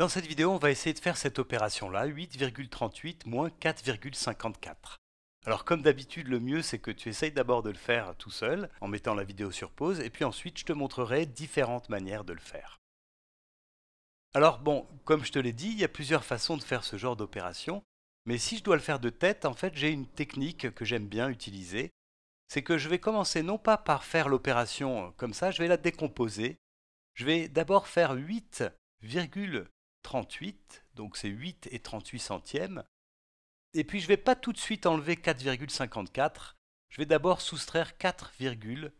Dans cette vidéo, on va essayer de faire cette opération-là, 8,38 moins 4,54. Alors comme d'habitude, le mieux c'est que tu essayes d'abord de le faire tout seul, en mettant la vidéo sur pause, et puis ensuite je te montrerai différentes manières de le faire. Alors bon, comme je te l'ai dit, il y a plusieurs façons de faire ce genre d'opération, mais si je dois le faire de tête, en fait j'ai une technique que j'aime bien utiliser, c'est que je vais commencer non pas par faire l'opération comme ça, je vais la décomposer. Je vais d'abord faire 8, 38, donc c'est 8 et 38 centièmes. Et puis je ne vais pas tout de suite enlever 4,54, je vais d'abord soustraire 4,38.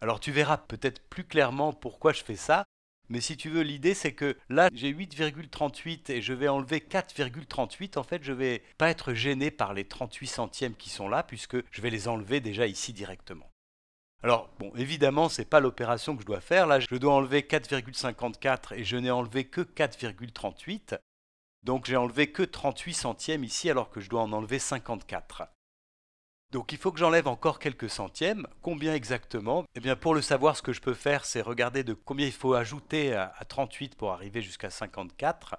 Alors tu verras peut-être plus clairement pourquoi je fais ça, mais si tu veux, l'idée c'est que là j'ai 8,38 et je vais enlever 4,38. En fait, je ne vais pas être gêné par les 38 centièmes qui sont là puisque je vais les enlever déjà ici directement. Alors, bon, évidemment, n'est pas l'opération que je dois faire. Là, je dois enlever 4,54 et je n'ai enlevé que 4,38. Donc, j'ai enlevé que 38 centièmes ici alors que je dois en enlever 54. Donc, il faut que j'enlève encore quelques centièmes. Combien exactement Eh bien, pour le savoir, ce que je peux faire, c'est regarder de combien il faut ajouter à 38 pour arriver jusqu'à 54.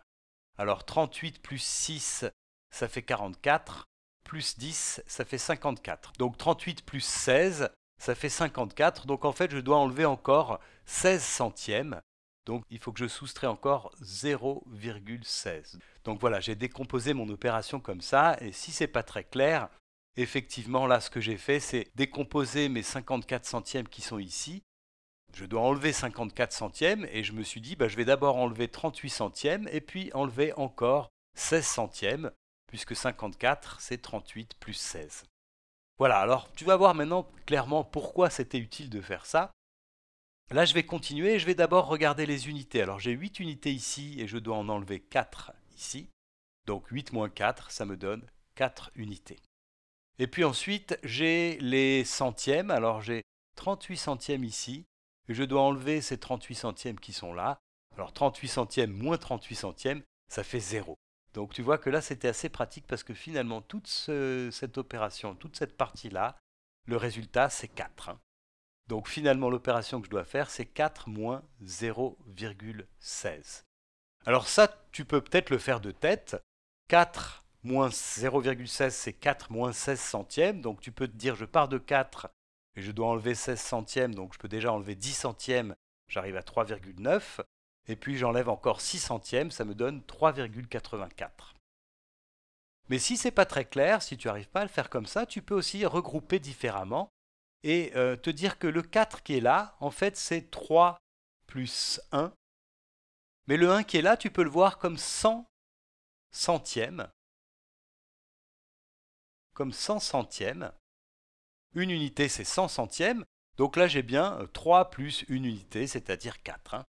Alors, 38 plus 6, ça fait 44. Plus 10, ça fait 54. Donc, 38 plus 16, ça fait 54. Donc en fait, je dois enlever encore 16 centièmes. Donc il faut que je soustrais encore 0,16. Donc voilà, j'ai décomposé mon opération comme ça. Et si c'est pas très clair, effectivement là, ce que j'ai fait, c'est décomposer mes 54 centièmes qui sont ici. Je dois enlever 54 centièmes et je me suis dit, bah, je vais d'abord enlever 38 centièmes et puis enlever encore 16 centièmes, puisque 54 c'est 38 plus 16. Voilà, alors tu vas voir maintenant clairement pourquoi c'était utile de faire ça. Là, je vais continuer et je vais d'abord regarder les unités. Alors j'ai 8 unités ici et je dois en enlever 4 ici. Donc 8 moins 4, ça me donne 4 unités. Et puis ensuite, j'ai les centièmes. Alors j'ai 38 centièmes ici et je dois enlever ces 38 centièmes qui sont là. Alors 38 centièmes moins 38 centièmes, ça fait 0. Donc tu vois que là, c'était assez pratique parce que finalement, toute cette opération, toute cette partie-là, le résultat, c'est 4. Hein. Donc finalement, l'opération que je dois faire, c'est 4 moins 0,16. Alors ça, tu peux peut-être le faire de tête. 4 moins 0,16, c'est 4 moins 16 centièmes. Donc tu peux te dire, je pars de 4 et je dois enlever 16 centièmes, donc je peux déjà enlever 10 centièmes, j'arrive à 3,9. Et puis j'enlève encore 6 centièmes, ça me donne 3,84. Mais si ce n'est pas très clair, si tu n'arrives pas à le faire comme ça, tu peux aussi regrouper différemment et euh, te dire que le 4 qui est là, en fait c'est 3 plus 1. Mais le 1 qui est là, tu peux le voir comme 100 centièmes. Comme 100 centièmes. Une unité c'est 100 centièmes. Donc là j'ai bien 3 euh, plus une unité, c'est-à-dire 4.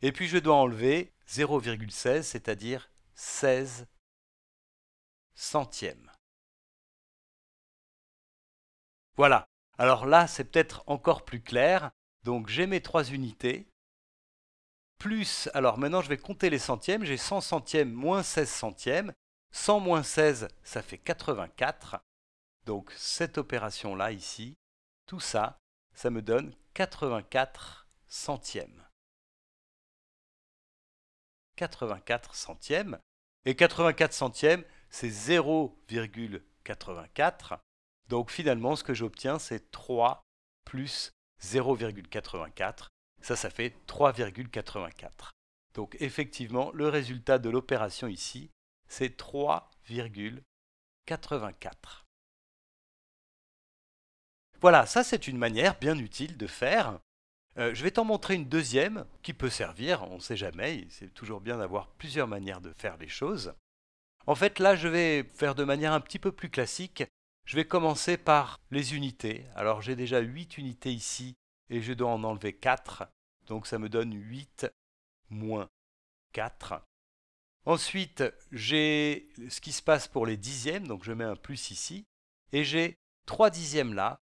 Et puis je dois enlever 0,16, c'est-à-dire 16 centièmes. Voilà. Alors là, c'est peut-être encore plus clair. Donc j'ai mes trois unités. Plus, alors maintenant je vais compter les centièmes. J'ai 100 centièmes moins 16 centièmes. 100 moins 16, ça fait 84. Donc cette opération-là ici, tout ça, ça me donne 84 centièmes. 84 centièmes. Et 84 centièmes, c'est 0,84. Donc finalement, ce que j'obtiens, c'est 3 plus 0,84. Ça, ça fait 3,84. Donc effectivement, le résultat de l'opération ici, c'est 3,84. Voilà, ça c'est une manière bien utile de faire euh, je vais t'en montrer une deuxième qui peut servir, on ne sait jamais, c'est toujours bien d'avoir plusieurs manières de faire les choses. En fait là je vais faire de manière un petit peu plus classique, je vais commencer par les unités. Alors j'ai déjà 8 unités ici et je dois en enlever 4, donc ça me donne 8 moins 4. Ensuite, j'ai ce qui se passe pour les dixièmes, donc je mets un plus ici, et j'ai 3 dixièmes là,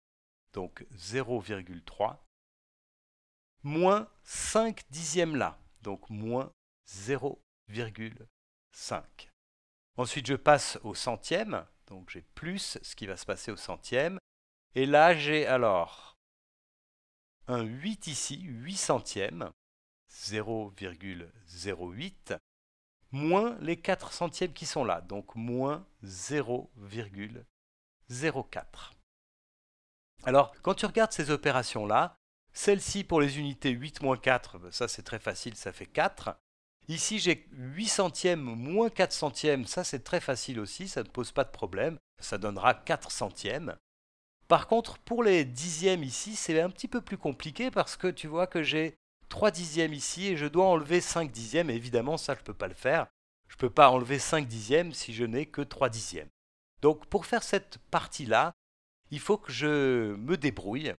donc 0,3, moins 5 dixièmes là, donc moins 0,5. Ensuite, je passe au centième, donc j'ai plus ce qui va se passer au centième. Et là, j'ai alors un 8 ici, 8 centièmes, 0,08, moins les 4 centièmes qui sont là, donc moins 0,04. Alors, quand tu regardes ces opérations-là, celle-ci pour les unités 8-4, ben, ça c'est très facile, ça fait 4. Ici j'ai 8 centièmes moins 4 centièmes, ça c'est très facile aussi, ça ne pose pas de problème, ça donnera 4 centièmes. Par contre pour les dixièmes ici c'est un petit peu plus compliqué parce que tu vois que j'ai 3 dixièmes ici et je dois enlever 5 dixièmes, évidemment ça je ne peux pas le faire, je ne peux pas enlever 5 dixièmes si je n'ai que 3 dixièmes. Donc pour faire cette partie-là, il faut que je me débrouille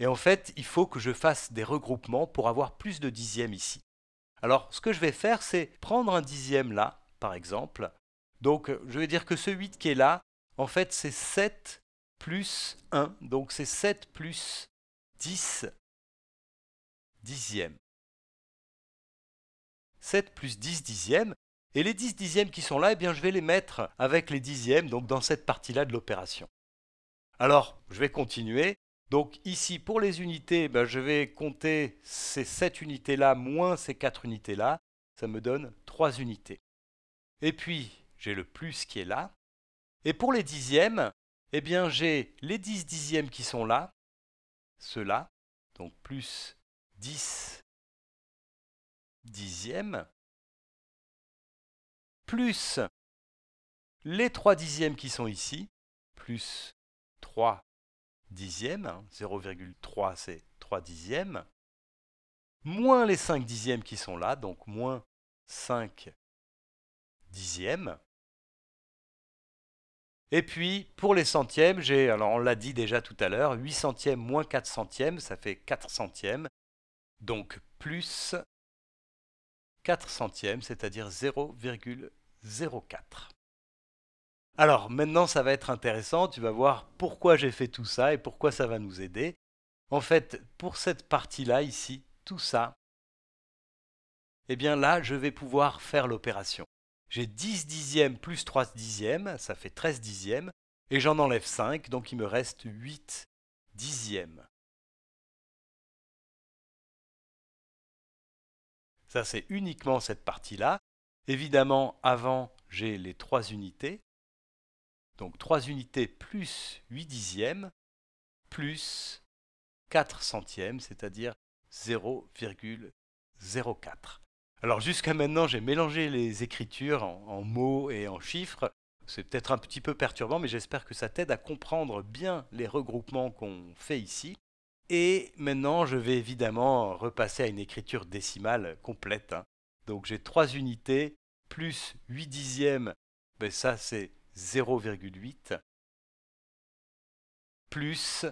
et en fait, il faut que je fasse des regroupements pour avoir plus de dixièmes ici. Alors, ce que je vais faire, c'est prendre un dixième là, par exemple. Donc, je vais dire que ce 8 qui est là, en fait, c'est 7 plus 1. Donc, c'est 7 plus 10 dixièmes. 7 plus 10 dixièmes. Et les 10 dixièmes qui sont là, eh bien, je vais les mettre avec les dixièmes, donc dans cette partie-là de l'opération. Alors, je vais continuer. Donc ici, pour les unités, ben, je vais compter ces 7 unités-là moins ces 4 unités-là. Ça me donne 3 unités. Et puis, j'ai le plus qui est là. Et pour les dixièmes, eh bien, j'ai les 10 dixièmes qui sont là, ceux-là, donc plus 10 dixièmes, plus les 3 dixièmes qui sont ici, plus 3 0,3 hein, c'est 3 dixièmes, moins les 5 dixièmes qui sont là, donc moins 5 dixièmes. Et puis, pour les centièmes, j'ai, alors on l'a dit déjà tout à l'heure, 8 centièmes moins 4 centièmes, ça fait 4 centièmes. Donc plus 4 centièmes, c'est-à-dire 0,04. Alors maintenant ça va être intéressant, tu vas voir pourquoi j'ai fait tout ça et pourquoi ça va nous aider. En fait, pour cette partie-là ici, tout ça, eh bien là, je vais pouvoir faire l'opération. J'ai 10 dixièmes plus 3 dixièmes, ça fait 13 dixièmes, et j'en enlève 5, donc il me reste 8 dixièmes. Ça, c'est uniquement cette partie-là. Évidemment, avant, j'ai les 3 unités. Donc 3 unités plus 8 dixièmes plus 4 centièmes, c'est-à-dire 0,04. Alors jusqu'à maintenant, j'ai mélangé les écritures en, mots et en chiffres. C'est peut-être un petit peu perturbant, mais j'espère que ça t'aide à comprendre bien les regroupements qu'on fait ici. Et maintenant, je vais évidemment repasser à une écriture décimale complète. Hein. Donc j'ai 3 unités plus 8 dixièmes. Ben, ça, c'est 0,8 plus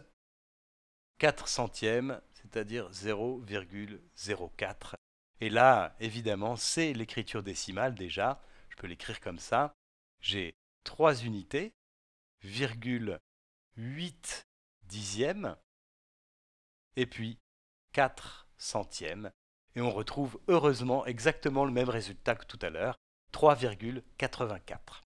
4 centièmes, c'est-à-dire 0,04. Et là, évidemment, c'est l'écriture décimale déjà. Je peux l'écrire comme ça. J'ai 3 unités, virgule dixièmes, et puis 4 centièmes. Et on retrouve heureusement exactement le même résultat que tout à l'heure, 3,84.